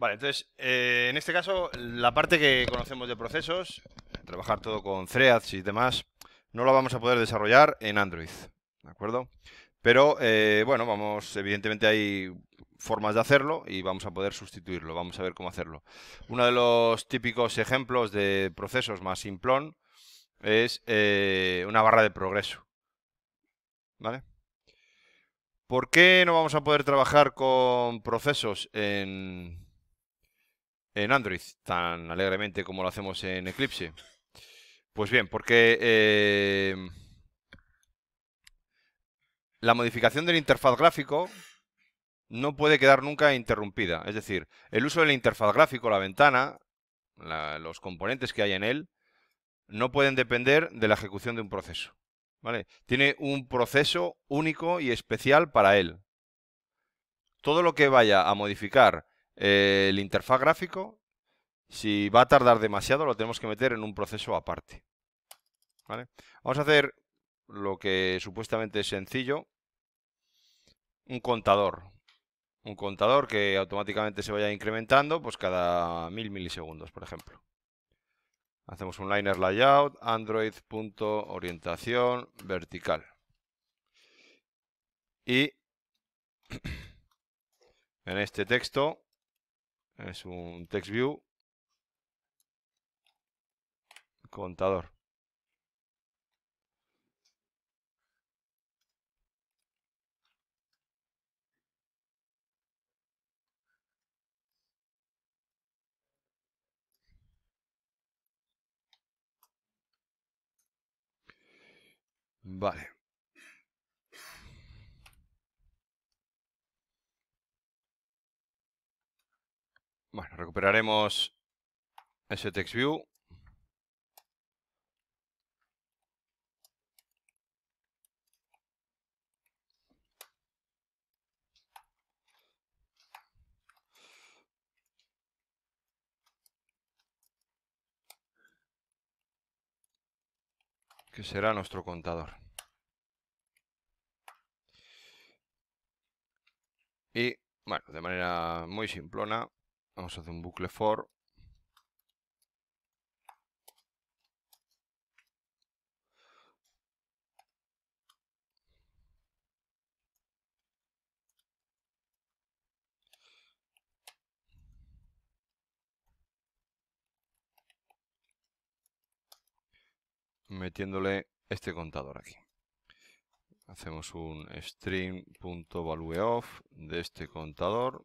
Vale, entonces, eh, en este caso, la parte que conocemos de procesos, trabajar todo con threads y demás, no la vamos a poder desarrollar en Android, ¿de acuerdo? Pero, eh, bueno, vamos, evidentemente hay formas de hacerlo y vamos a poder sustituirlo, vamos a ver cómo hacerlo. Uno de los típicos ejemplos de procesos más simplón es eh, una barra de progreso, ¿vale? ¿Por qué no vamos a poder trabajar con procesos en, en Android, tan alegremente como lo hacemos en Eclipse. Pues bien, porque eh, la modificación del interfaz gráfico no puede quedar nunca interrumpida. Es decir, el uso del interfaz gráfico, la ventana, los componentes que hay en él, no pueden depender de la ejecución de un proceso. ¿vale? Tiene un proceso único y especial para él. Todo lo que vaya a modificar eh, el interfaz gráfico, si va a tardar demasiado, lo tenemos que meter en un proceso aparte. Vamos a hacer lo que supuestamente es sencillo, un contador. Un contador que automáticamente se vaya incrementando pues cada mil milisegundos, por ejemplo. Hacemos un liner layout, android.orientación vertical. Y en este texto es un view contador. Vale. Bueno, recuperaremos ese text view. que será nuestro contador. Y, bueno, de manera muy simplona, Vamos a hacer un bucle for. metiéndole este contador aquí. Hacemos un stream.valueOff de este contador.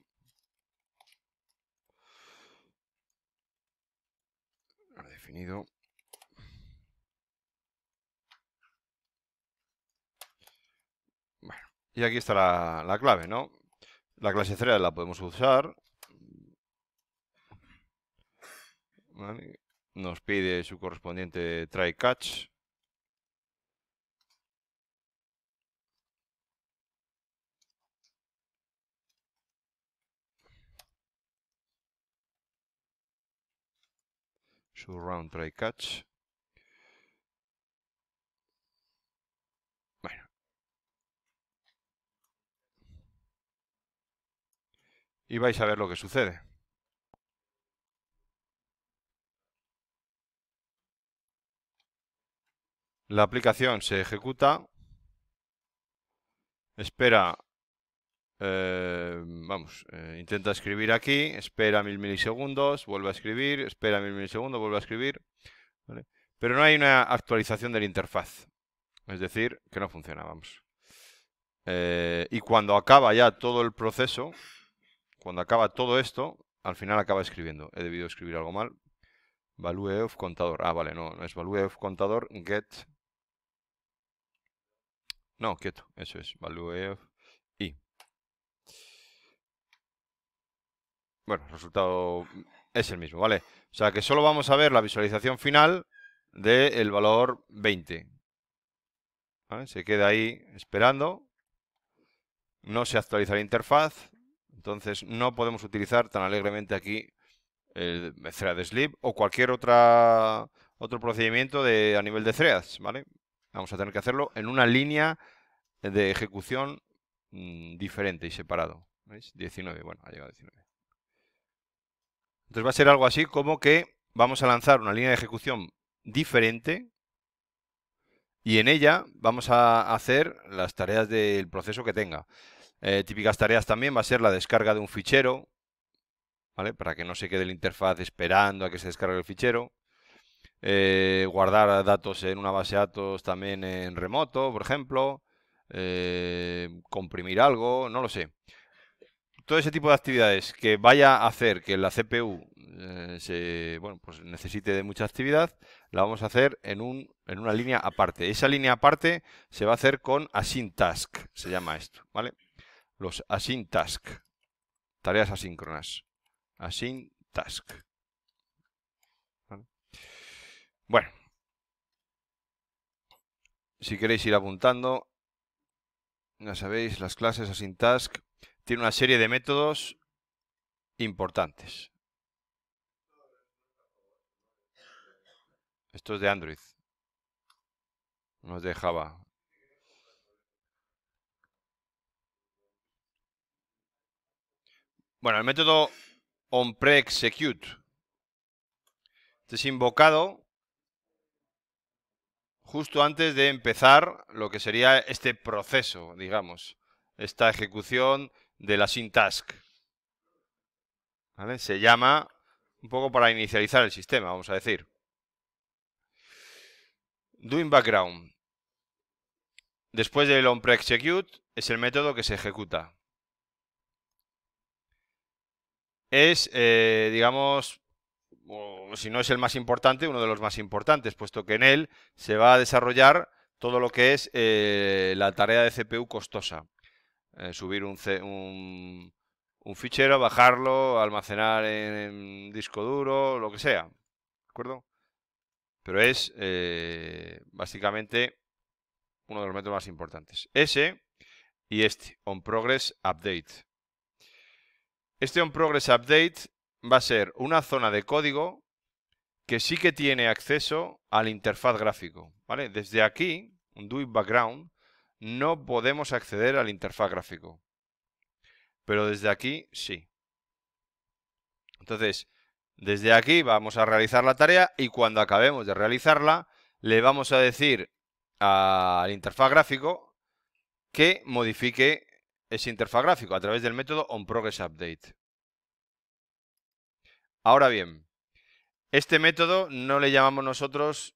y aquí está la, clave, ¿no? La clase 3 la podemos usar. Nos pide su correspondiente try catch. su round try catch. Y vais a ver lo que sucede. La aplicación se ejecuta, espera eh, vamos, eh, intenta escribir aquí, espera mil milisegundos, vuelve a escribir, espera mil milisegundos, vuelve a escribir. Pero no hay una actualización de la interfaz. Es decir, que no funciona, vamos. Eh, y cuando acaba ya todo el proceso, cuando acaba todo esto, al final acaba escribiendo. He debido escribir algo mal. Value of contador. Ah, vale, no, no es value of contador, get. No, quieto, eso es. Value of Bueno, el resultado es el mismo, ¿vale? O sea que solo vamos a ver la visualización final del valor 20. Se queda ahí esperando. No se actualiza la interfaz. Entonces no podemos utilizar tan alegremente aquí el thread sleep o cualquier otra, otro procedimiento de, a nivel de threads, ¿vale? Vamos a tener que hacerlo en una línea de ejecución mm, diferente y separado. ¿Veis? 19, bueno, ha llegado 19. Entonces va a ser algo así como que vamos a lanzar una línea de ejecución diferente y en ella vamos a hacer las tareas del proceso que tenga. Eh, típicas tareas también va a ser la descarga de un fichero, ¿vale? Para que no se quede la interfaz esperando a que se descargue el fichero. Eh, guardar datos en una base de datos también en remoto, por ejemplo. Eh, comprimir algo, no lo sé todo ese tipo de actividades que vaya a hacer que la CPU eh, se, pues necesite de mucha actividad, la vamos a hacer en, un, en una línea aparte. Esa línea aparte se va a hacer con async task, se llama esto, ¿vale? Los async task, tareas asíncronas. Async task. Bueno, si queréis ir apuntando, ya sabéis, las clases async task tiene una serie de métodos importantes. Esto es de Android. No es de Java. Bueno, el método onPreExecute. Este es invocado justo antes de empezar lo que sería este proceso, digamos. Esta ejecución de la syntask. ¿Vale? Se llama un poco para inicializar el sistema, vamos a decir. Doing background. Después del onPre-Execute, es el método que se ejecuta. Es, eh, digamos, si no es el más importante, uno de los más importantes, puesto que en él se va a desarrollar todo lo que es eh, la tarea de CPU costosa. Eh, subir un, un, fichero, bajarlo, almacenar en, disco duro, lo que sea. ¿De acuerdo? Pero es eh, básicamente uno de los métodos más importantes. Ese y este, OnProgressUpdate. progress update. Este on progress update va a ser una zona de código que sí que tiene acceso al interfaz gráfico. ¿vale? Desde aquí, un do background, no podemos acceder al interfaz gráfico. Pero desde aquí sí. Entonces, desde aquí vamos a realizar la tarea y cuando acabemos de realizarla, le vamos a decir al interfaz gráfico que modifique ese interfaz gráfico a través del método onProgressUpdate. Ahora bien, este método no le llamamos nosotros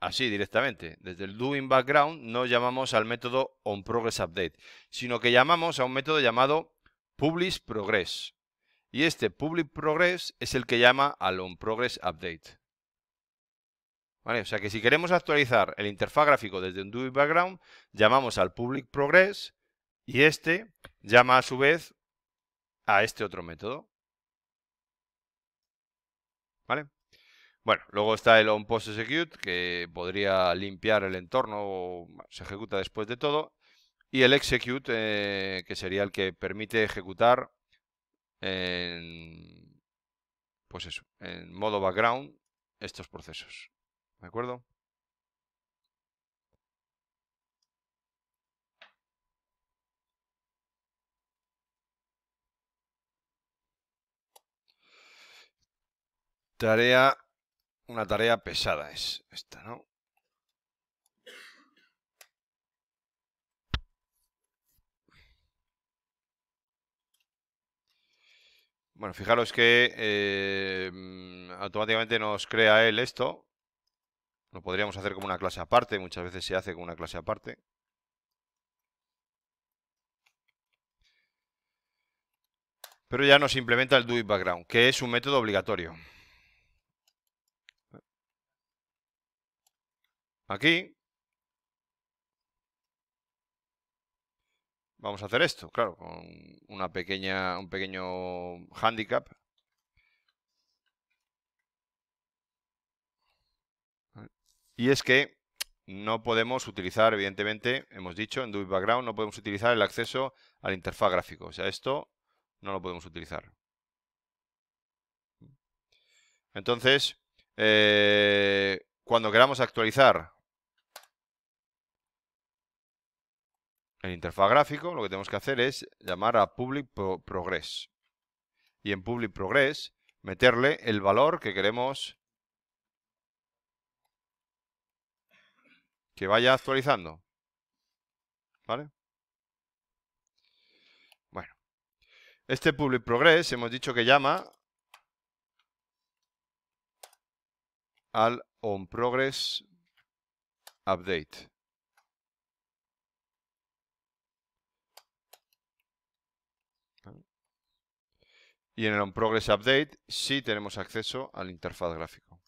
así directamente. Desde el doing background no llamamos al método onProgressUpdate, sino que llamamos a un método llamado publishProgress. Y este progress es el que llama al onProgressUpdate. ¿Vale? O sea que si queremos actualizar el interfaz gráfico desde un doing background, llamamos al publicProgress y este llama a su vez a este otro método. ¿Vale? Bueno, luego está el post execute, que podría limpiar el entorno, o se ejecuta después de todo. Y el execute, eh, que sería el que permite ejecutar pues eso, en modo background estos procesos. ¿De acuerdo? Tarea una tarea pesada es esta, ¿no? Bueno, fijaros que em, automáticamente nos crea él esto. Lo podríamos hacer como una clase aparte, muchas veces se hace como una clase aparte. Pero ya nos implementa el do it background, que es un método obligatorio. aquí. Vamos a hacer esto, claro, con una pequeña, un pequeño handicap. Y es que no podemos utilizar, evidentemente, hemos dicho, en Do Background no podemos utilizar el acceso al interfaz gráfico. O sea, esto no lo podemos utilizar. Entonces, eh, cuando queramos actualizar En interfaz gráfico lo que tenemos que hacer es llamar a public progress. Y en public progress meterle el valor que queremos que vaya actualizando. Bueno. Este public progress hemos dicho que llama al on progress update. Y en el On-Progress Update sí tenemos acceso al interfaz gráfico.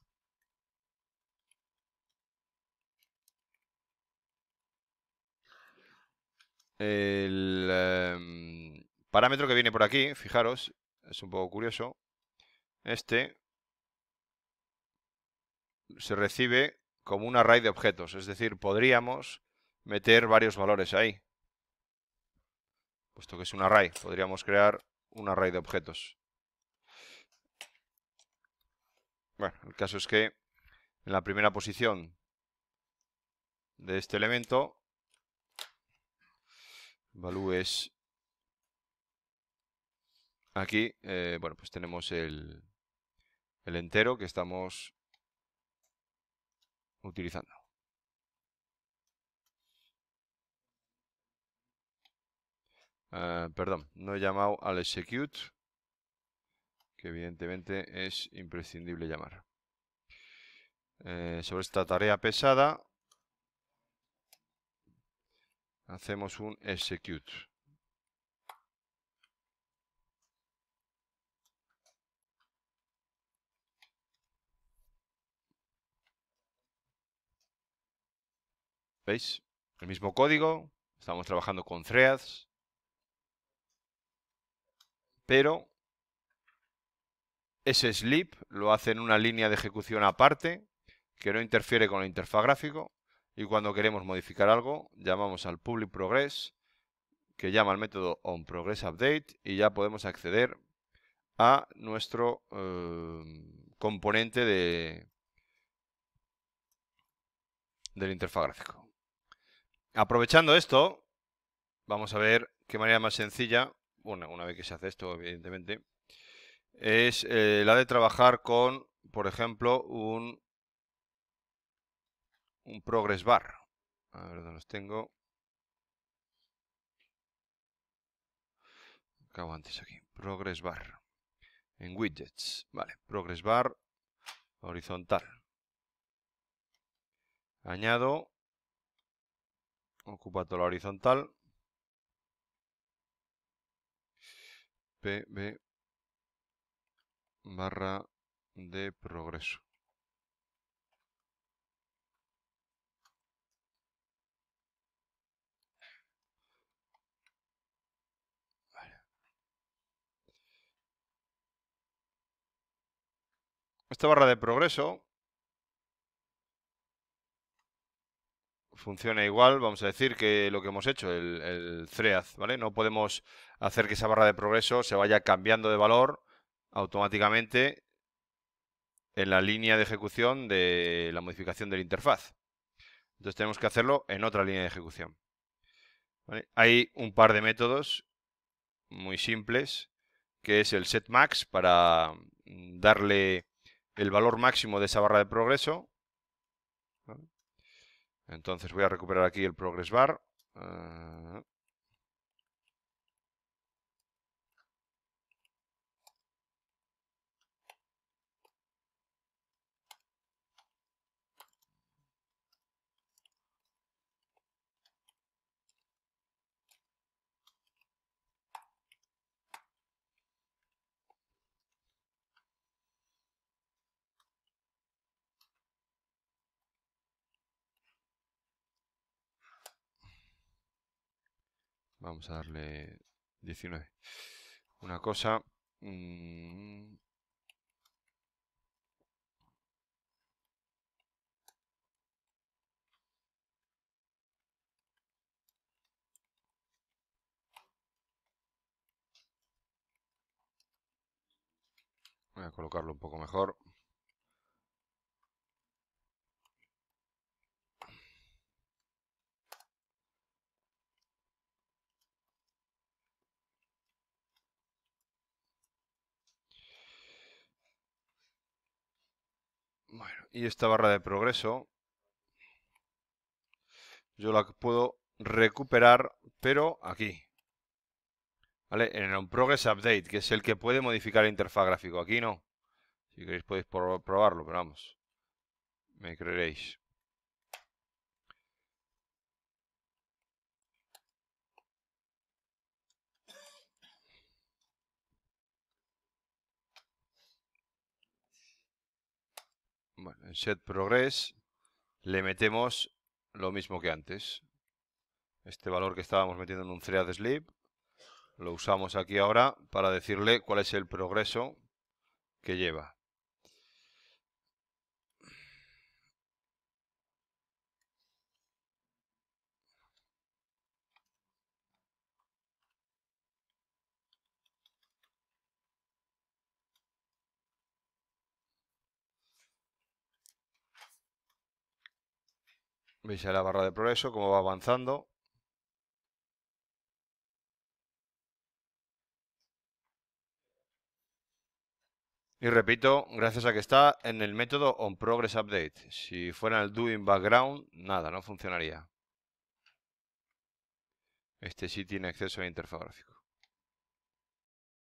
El em, parámetro que viene por aquí, fijaros, es un poco curioso. Este se recibe como un array de objetos, es decir, podríamos meter varios valores ahí. Puesto que es un array, podríamos crear un array de objetos. Bueno, el caso es que en la primera posición de este elemento, value es aquí, eh, bueno, pues tenemos el entero que estamos utilizando. Ah, perdón, no he llamado al execute, que evidentemente es imprescindible llamar. Eh, sobre esta tarea pesada, hacemos un execute. ¿Veis? El mismo código, estamos trabajando con threads, pero ese sleep lo hace en una línea de ejecución aparte que no interfiere con la interfaz gráfico y cuando queremos modificar algo llamamos al public progress que llama al método onProgressUpdate y ya podemos acceder a nuestro eh, componente de, del interfaz gráfico. Aprovechando esto, vamos a ver qué manera más sencilla bueno, una vez que se hace esto, evidentemente, es eh, la de trabajar con, por ejemplo, un, un progress bar. A ver dónde los tengo. Acabo antes aquí. Progress bar. En widgets. Vale, progress bar horizontal. Añado. Ocupa todo la horizontal. barra de progreso. Esta barra de progreso funciona igual, vamos a decir, que lo que hemos hecho, el, el thread, ¿vale? No podemos hacer que esa barra de progreso se vaya cambiando de valor automáticamente en la línea de ejecución de la modificación de la interfaz. Entonces tenemos que hacerlo en otra línea de ejecución. Hay un par de métodos muy simples, que es el setMax para darle el valor máximo de esa barra de progreso entonces voy a recuperar aquí el progress bar. Ah. Vamos a darle 19. Una cosa... Mm, voy a colocarlo un poco mejor. y esta barra de progreso yo la puedo recuperar, pero aquí. En el Progress Update, que es el que puede modificar el interfaz gráfico. Aquí no. Si queréis podéis probarlo, pero vamos. Me creeréis. Bueno, en set progress le metemos lo mismo que antes. Este valor que estábamos metiendo en un thread sleep lo usamos aquí ahora para decirle cuál es el progreso que lleva. Veis la barra de progreso, cómo va avanzando. Y repito, gracias a que está en el método on progress update. Si fuera el doing background, nada, no funcionaría. Este sí tiene acceso a interfaz gráfico.